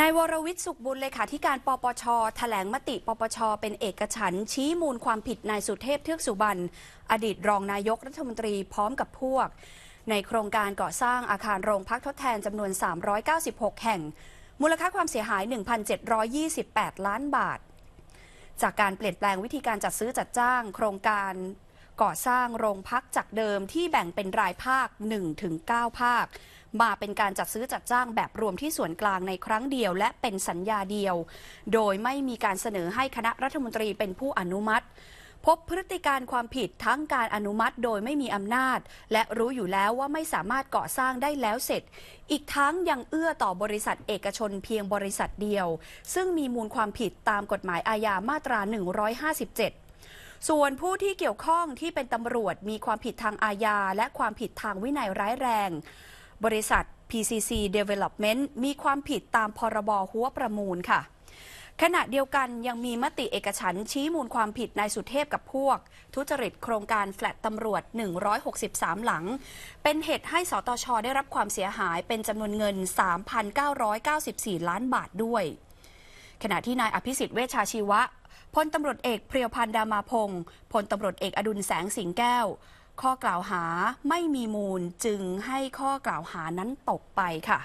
นายวรวิทย์สุขบุญเลขาธิการปปชถแถลงมติปปช เป็นเอกฉัน ชี้มูลความผิดนายสุเทพเทือกสุบรรณอดีตรองนายกรัฐมนตรีพร้อมกับพวก ในโครงการก่อสร้างอาคารโรงพักทดแทนจำนวน 396 แห่ง มูลค่าความเสียหาย 1,728 ล้านบาท จากการเปลี่ยนแปลงวิธีการจัดซื้อจัดจ้าง โครงการก่อสร้างโรงพักจากเดิมที่แบ่งเป็นรายภาค 1-9 ภาค มาเป็นการจัดซื้อจัดจ้างแบบรวมที่ส่วนกลางในครั้งเดียว และเป็นสัญญาเดียว โดยไม่มีการเสนอให้คณะรัฐมนตรีเป็นผู้อนุมัติ พบพฤติการความผิดทั้งการอนุมัติโดยไม่มีอำนาจ และรู้อยู่แล้วว่าไม่สามารถก่อสร้างได้แล้วเสร็จ อีกทั้งยังเอื้อต่อบริษัทเอกชนเพียงบริษัทเดียว ซึ่งมีมูลความผิดตามกฎหมายอาญามาตรา 157ส่วนผู้ที่เกี่ยวข้องที่เป็นตำรวจมีความผิดทางอาญา และความผิดทางวินัยร้ายแรง บริษัท PCC Development มีความผิดตามพรบหัวประมูลค่ะ ขณะเดียวกันยังมีมติเอกฉันชี้มูลความผิดนายสุเทพกับพวก ทุจริตโครงการแฟลตตำรวจ 163 หลัง เป็นเหตุให้สตชได้รับความเสียหาย เป็นจำนวนเงิน3,994 ล้านบาทด้วยขณะที่นายอภิสิทธิ์เวชชาชีวะพลตำรวจเอกเพียวพันธ์ดามาพงศ์พลตำรวจเอกอดุลแสงสิงแก้ว ข้อกล่าวหาไม่มีมูลจึงให้ข้อกล่าวหานั้นตกไปค่ะ